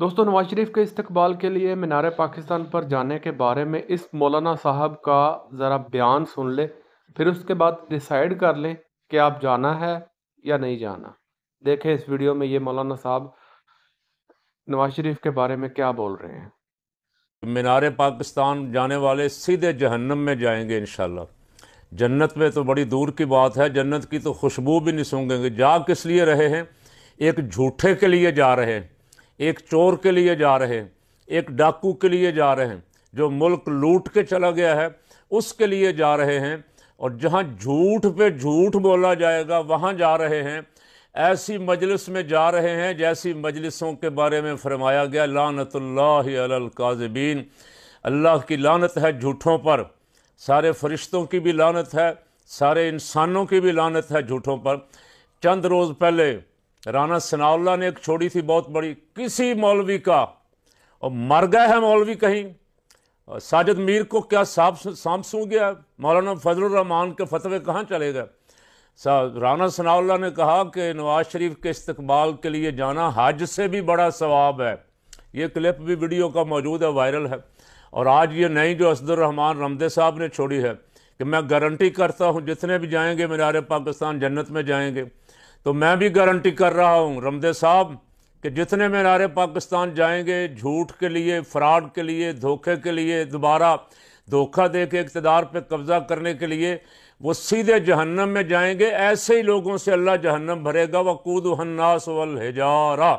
दोस्तों नवाज शरीफ के इस्तबाल के लिए मीनार पाकिस्तान पर जाने के बारे में इस मौलाना साहब का ज़रा बयान सुन ले फिर उसके बाद डिसाइड कर लें कि आप जाना है या नहीं जाना देखें इस वीडियो में ये मौलाना साहब नवाज शरीफ के बारे में क्या बोल रहे हैं मीनार पाकिस्तान जाने वाले सीधे जहन्नम में जाएंगे इन जन्नत में तो बड़ी दूर की बात है जन्नत की तो खुशबू भी नहीं सूंगेंगे जा किस लिए रहे हैं एक झूठे के लिए जा रहे हैं एक चोर के लिए जा रहे हैं एक डाकू के लिए जा रहे हैं जो मुल्क लूट के चला गया है उसके लिए जा रहे हैं और जहाँ झूठ पे झूठ बोला जाएगा वहाँ जा रहे हैं ऐसी मजलिस में जा रहे हैं जैसी मजलिसों के बारे में फरमाया गया लानतल्लाकाजबीन अल्लाह की लानत है झूठों पर सारे फरिश्तों की भी लानत है सारे इंसानों की भी लानत है झूठों पर चंद रोज़ पहले राना सनाउल्ला ने एक छोड़ी थी बहुत बड़ी किसी मौलवी का और मर गया है मौलवी कहीं साजिद मीर को क्या सांप सांप सूं गया मौलाना फजलरहमान के फतवे कहाँ चले गए राना सनाउल्ला ने कहा कि नवाज शरीफ के इस्तकबाल के लिए जाना हज से भी बड़ा सवाब है ये क्लिप भी वीडियो का मौजूद है वायरल है और आज ये नई जो असदुररहमान रमदे साहब ने छोड़ी है कि मैं गारंटी करता हूँ जितने भी जाएंगे मीनार पाकिस्तान जन्नत में जाएंगे तो मैं भी गारंटी कर रहा हूँ रमदे साहब कि जितने में नारे पाकिस्तान जाएंगे झूठ के लिए फ्रॉड के लिए धोखे के लिए दोबारा धोखा दे के इकतदार पर कब्ज़ा करने के लिए वो सीधे जहन्नम में जाएंगे ऐसे ही लोगों से अल्लाह जहन्नम भरेगा वकूद हन्नास वल हिजारा